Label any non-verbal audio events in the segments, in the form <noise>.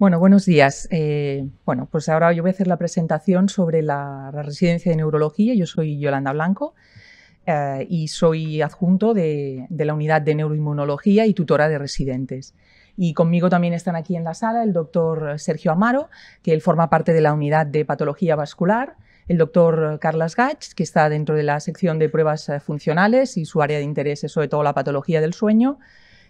Bueno, buenos días. Eh, bueno, pues ahora yo voy a hacer la presentación sobre la, residencia de neurología. Yo soy Yolanda Blanco eh, y soy adjunto de, la unidad de neuroinmunología y tutora de residentes. Y conmigo también están aquí en la sala el doctor Sergio Amaro, que él forma parte de la unidad de patología vascular, el doctor Carlos Gach, que está dentro de la sección de pruebas eh, funcionales y su área de interés es sobre todo la patología del sueño,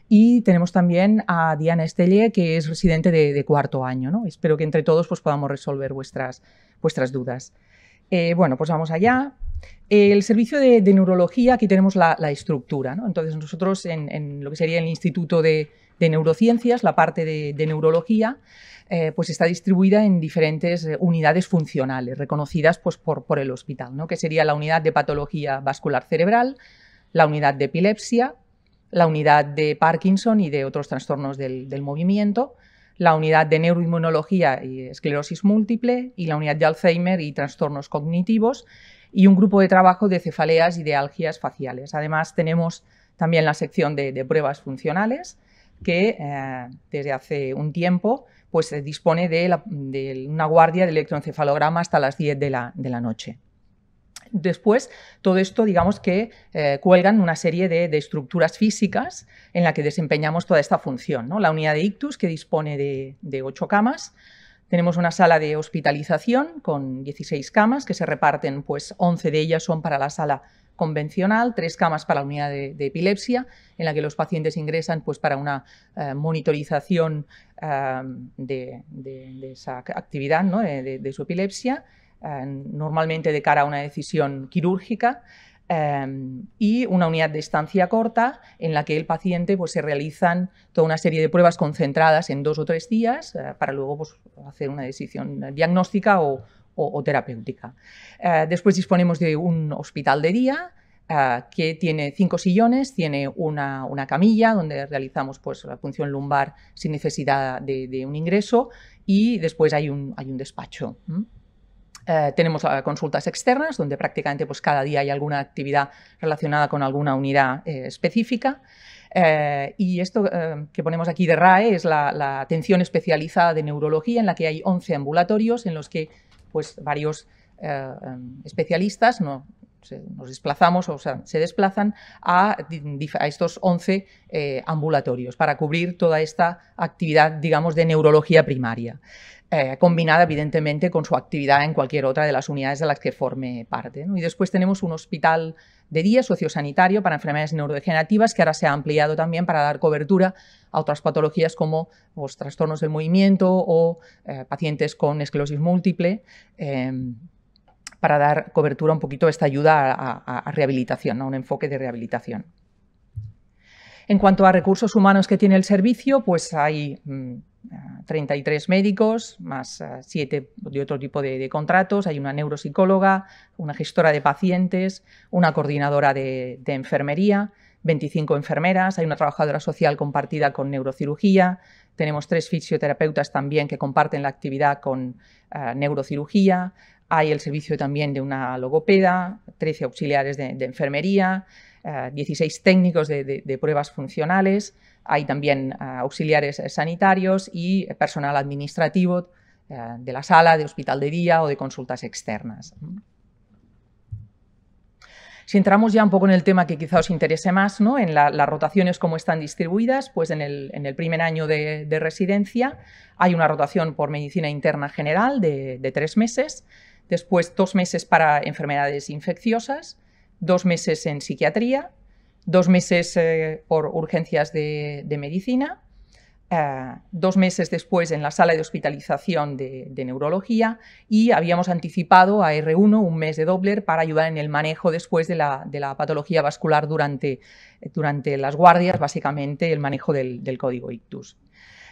y tenemos también a Diana Estelle, que es residente de, cuarto año. ¿no? Espero que entre todos pues, podamos resolver vuestras, vuestras dudas. Eh, bueno, pues vamos allá. El servicio de, neurología, aquí tenemos la, estructura. ¿no? Entonces nosotros en, lo que sería el Instituto de, Neurociencias, la parte de, neurología, eh, pues está distribuida en diferentes eh, unidades funcionales reconocidas pues, por, por el hospital, ¿no? que sería la unidad de patología vascular cerebral, la unidad de epilepsia, la unidad de Parkinson y de otros trastornos del, movimiento, la unidad de neuroinmunología y esclerosis múltiple y la unidad de Alzheimer y trastornos cognitivos y un grupo de trabajo de cefaleas y de algias faciales. Además, tenemos también la sección de, pruebas funcionales que eh, desde hace un tiempo pues, dispone de, una guardia de electroencefalograma hasta las 10 de la noche. Después, todo esto, digamos que eh, cuelgan una serie de, estructuras físicas en la que desempeñamos toda esta función. ¿no? La unidad de ictus, que dispone de, ocho camas. Tenemos una sala de hospitalización con 16 camas que se reparten, pues 11 de ellas son para la sala convencional, tres camas para la unidad de, epilepsia, en la que los pacientes ingresan pues, para una eh, monitorización eh, de, esa actividad, ¿no? de su epilepsia eh, normalmente de cara a una decisión quirúrgica, eh, y una unidad de estancia corta en la que el paciente pues, se realizan toda una serie de pruebas concentradas en dos o tres días eh, para luego pues, hacer una decisión diagnóstica o, terapéutica. después disponemos de un hospital de día que tiene cinco sillones, tiene una, camilla donde realizamos pues, la función lumbar sin necesidad de, un ingreso y después hay un, hay un despacho. Eh, tenemos eh, consultas externas, donde prácticamente pues, cada día hay alguna actividad relacionada con alguna unidad eh, específica. y esto que ponemos aquí de RAE es la, atención especializada de neurología, en la que hay 11 ambulatorios, en los que pues, varios especialistas nos desplazamos o se desplazan a, a estos 11 ambulatorios para cubrir toda esta actividad, digamos, de neurología primaria. Eh, combinada evidentemente con su actividad en cualquier otra de las unidades de las que forme parte. Y después tenemos un hospital de día sociosanitario para enfermedades neurodegenerativas que ahora se ha ampliado también para dar cobertura a otras patologías como los pues, trastornos del movimiento o eh, pacientes con esclerosis múltiple. Em, para dar cobertura un poquito a esta ayuda a, rehabilitación, a un enfoque de rehabilitación. En cuanto a recursos humanos que tiene el servicio, pues hay mm, 33 médicos, más eh, siete de otro tipo de, contratos. Hay una neuropsicóloga, una gestora de pacientes, una coordinadora de, enfermería, 25 enfermeras, hay una trabajadora social compartida con neurocirugía, tenemos tres fisioterapeutas también que comparten la actividad con eh, neurocirugía, hay el servicio también de una logopeda, 13 auxiliares de, enfermería, 16 eh, técnicos de, pruebas funcionales, hay también eh, auxiliares eh, sanitarios y personal administrativo de la sala, de hospital de día o de consultas externas. Si entramos ya un poco en el tema que quizá os interese más, en las rotaciones, cómo están distribuidas, pues en el, primer año de, residencia hay una rotación por medicina interna general de, de tres meses, Después, dos meses para enfermedades infecciosas, dos meses en psiquiatría, dos meses eh, por urgencias de, medicina, eh, dos meses después en la sala de hospitalización de, neurología y habíamos anticipado a R1 un mes de Doppler para ayudar en el manejo después de la, patología vascular durante, las guardias, básicamente el manejo del, código ictus.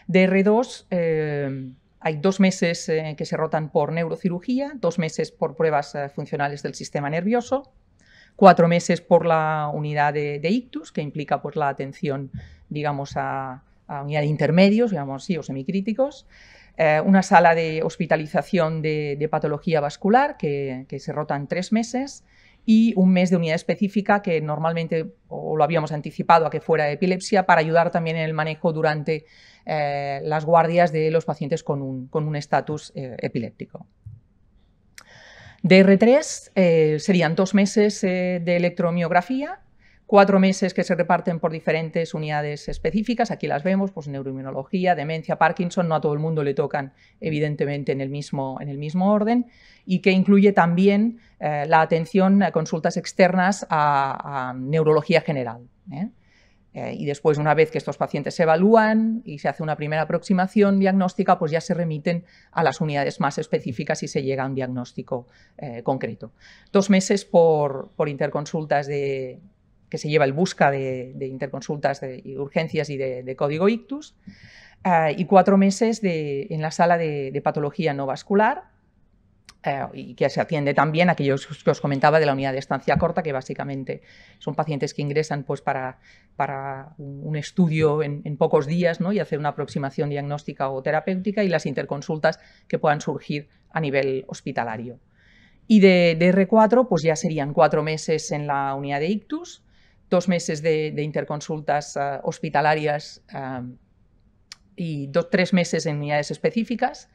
De R2, hay dos meses eh, que se rotan por neurocirugía, dos meses por pruebas eh, funcionales del sistema nervioso, cuatro meses por la unidad de, ictus, que implica pues, la atención, digamos, a, unidad de intermedios, digamos sí, o semicríticos, eh, una sala de hospitalización de, patología vascular, que, se rotan tres meses, y un mes de unidad específica que normalmente lo habíamos anticipado a que fuera epilepsia para ayudar también en el manejo durante eh, las guardias de los pacientes con un estatus eh, epiléptico. DR3 eh, serían dos meses de electromiografía cuatro meses que se reparten por diferentes unidades específicas, aquí las vemos, pues neuroinmunología, demencia, Parkinson, no a todo el mundo le tocan evidentemente en el mismo, en el mismo orden, y que incluye también la atención a consultas externas a, neurología general. Eh, y después, una vez que estos pacientes se evalúan y se hace una primera aproximación diagnóstica, pues ya se remiten a las unidades más específicas y se llega a un diagnóstico eh, concreto. Dos meses por, interconsultas de que se lleva el busca de, interconsultas de, urgencias y de, código ictus, eh, y cuatro meses en la sala de patología no vascular, eh, y que se atiende también a aquellos que os comentaba de la unidad de estancia corta, que básicamente son pacientes que ingresan pues, para, un estudio en, pocos días ¿no? y hacer una aproximación diagnóstica o terapéutica y las interconsultas que puedan surgir a nivel hospitalario. Y de, R4, pues ya serían cuatro meses en la unidad de ictus, dos meses de, interconsultas eh, hospitalarias eh, y tres meses en unidades específicas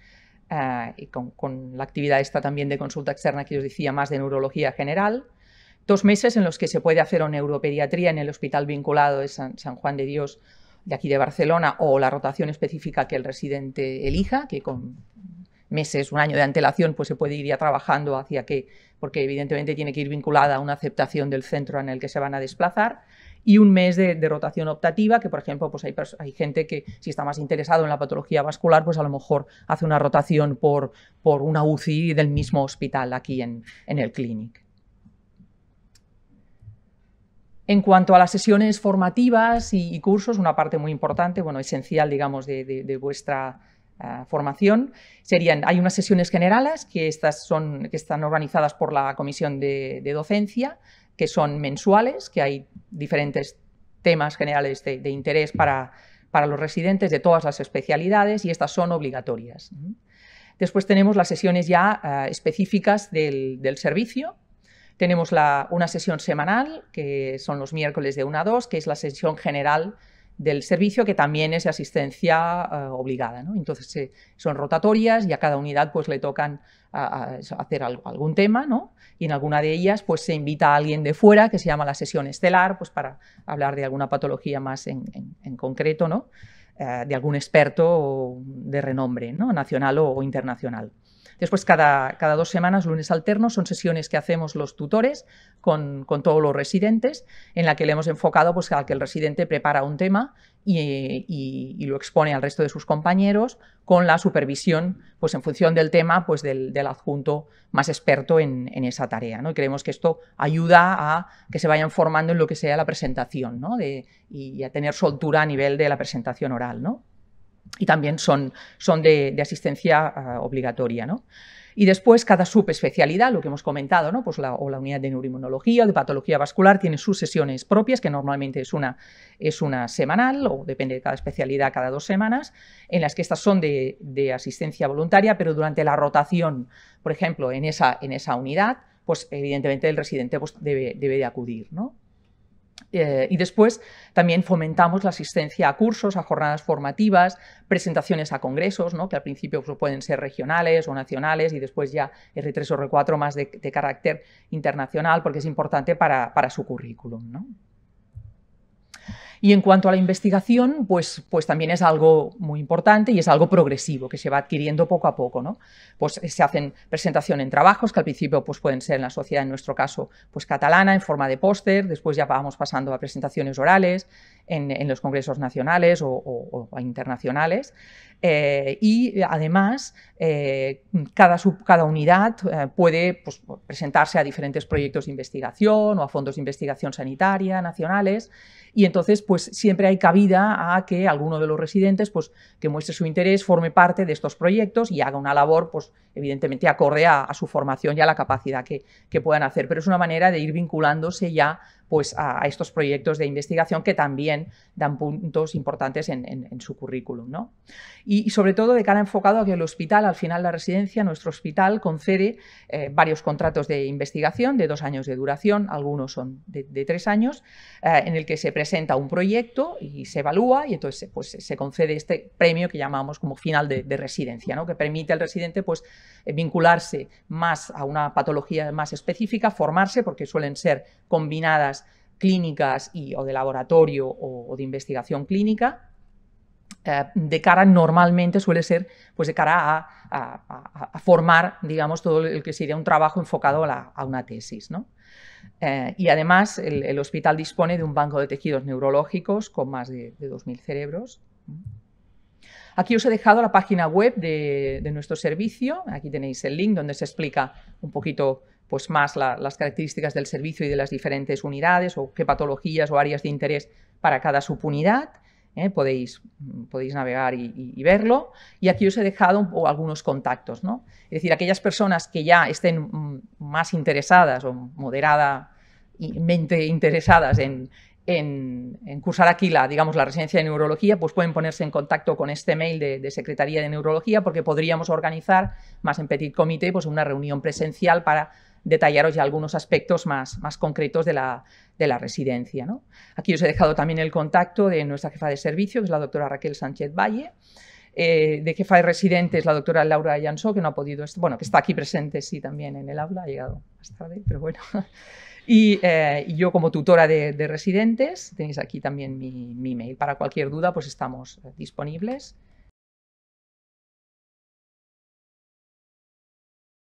eh, y con, la actividad esta también de consulta externa que os decía, más de neurología general. Dos meses en los que se puede hacer una neuropediatría en el hospital vinculado de San, Juan de Dios de aquí de Barcelona o la rotación específica que el residente elija, que con meses, un año de antelación, pues se puede ir ya trabajando hacia qué, porque evidentemente tiene que ir vinculada a una aceptación del centro en el que se van a desplazar y un mes de, rotación optativa, que por ejemplo pues hay, gente que si está más interesado en la patología vascular, pues a lo mejor hace una rotación por, por una UCI del mismo hospital aquí en, el clinic. En cuanto a las sesiones formativas y, cursos, una parte muy importante, bueno, esencial, digamos, de, vuestra ah, formación, serían, hay unas sesiones generales que, estas son, están organizadas por la Comisión de, de Docencia, que son mensuales, que hay diferentes temas generales de, interés para, los residentes de todas las especialidades y estas son obligatorias. Después tenemos las sesiones ya eh, específicas del, servicio. Tenemos la, una sesión semanal, que son los miércoles de 1 a 2, que es la sesión general del servicio, que también es asistencia eh, obligada. Entonces eh, son rotatorias y a cada unidad pues, le tocan a, hacer algún tema, ¿no? Y en alguna de ellas, pues se invita a alguien de fuera, que se llama la sesión estelar, pues para hablar de alguna patología más en, concreto, ¿no? Eh, de algún experto de renombre, ¿no? Nacional o internacional. Después, cada, dos semanas, lunes alternos, son sesiones que hacemos los tutores con, todos los residentes, en la que le hemos enfocado pues, a que el residente prepara un tema y, lo expone al resto de sus compañeros con la supervisión, pues en función del tema, pues del, adjunto más experto en, esa tarea. ¿no? creemos que esto ayuda a que se vayan formando en lo que sea la presentación y, y a tener soltura a nivel de la presentación oral. ¿no? y también son, de, asistencia ah, obligatoria. ¿no? Y después cada subespecialidad, lo que hemos comentado, ¿no? pues la, o la unidad de neuroinmunología o de patología vascular tiene sus sesiones propias, que normalmente es una, es una semanal o depende de cada especialidad cada dos semanas, en las que estas son de, asistencia voluntaria, pero durante la rotación, por ejemplo, en esa, unidad, pues evidentemente el residente pues, debe, debe de acudir. ¿no? Eh, y después también fomentamos la asistencia a cursos, a jornadas formativas, presentaciones a congresos, ¿no? que al principio pues, pueden ser regionales o nacionales y después ya R3 o R4 más de, carácter internacional porque es importante para, para su currículum. Y en cuanto a la investigación, pues, pues también es algo muy importante y es algo progresivo que se va adquiriendo poco a poco. ¿no? Pues eh, se hacen presentaciones en trabajos que al principio pues, pueden ser en la sociedad, en nuestro caso, pues catalana, en forma de póster, después ya vamos pasando a presentaciones orales en, los congresos nacionales o internacionales. Eh, y además eh, cada, cada, unidad eh, puede pues, presentarse a diferentes proyectos de investigación o a fondos de investigación sanitaria nacionales y entonces pues siempre hay cabida a que alguno de los residentes pues que muestre su interés forme parte de estos proyectos y haga una labor pues evidentemente acorde a, su formación y a la capacidad que, que puedan hacer pero es una manera de ir vinculándose ya pues, a, estos proyectos de investigación que también dan puntos importantes en, su currículum. ¿no? Y, sobre todo de cara enfocado a que el hospital, al final de la residencia, nuestro hospital concede eh, varios contratos de investigación de dos años de duración, algunos son de, tres años, eh, en el que se presenta un proyecto y se evalúa y entonces pues, se concede este premio que llamamos como final de, de residencia, ¿no? que permite al residente pues, eh, vincularse más a una patología más específica, formarse, porque suelen ser combinadas clínicas y, o de laboratorio o, de investigación clínica, eh, de cara normalmente suele ser pues de cara a, formar digamos todo el que sería un trabajo enfocado a, una tesis ¿no? Eh, y además el, hospital dispone de un banco de tejidos neurológicos con más de, 2.000 cerebros Aquí os he dejado la página web de, de, nuestro servicio, aquí tenéis el link donde se explica un poquito pues más las características del servicio y de las diferentes unidades o qué patologías o áreas de interés para cada subunidad. ¿eh? Podéis, podéis navegar y, verlo. Y aquí os he dejado algunos contactos. ¿no? Es decir, aquellas personas que ya estén mm, más interesadas o moderadamente interesadas en, en, en, cursar aquí la, digamos, la residencia de neurología, pues pueden ponerse en contacto con este mail de, de Secretaría de Neurología porque podríamos organizar, más en petit comité, pues una reunión presencial para detallaros ya algunos aspectos más, más concretos de la, de la residencia. ¿no? Aquí os he dejado también el contacto de nuestra jefa de servicio, que es la doctora Raquel Sánchez Valle. Eh, de jefa de residentes, la doctora Laura Ayanso que no ha podido, bueno, que está aquí presente, sí, también en el aula, ha llegado más tarde, pero bueno. <laughs> Eh, y, yo como tutora de, residentes, tenéis aquí también mi, mi mail. Para cualquier duda, pues estamos eh, disponibles.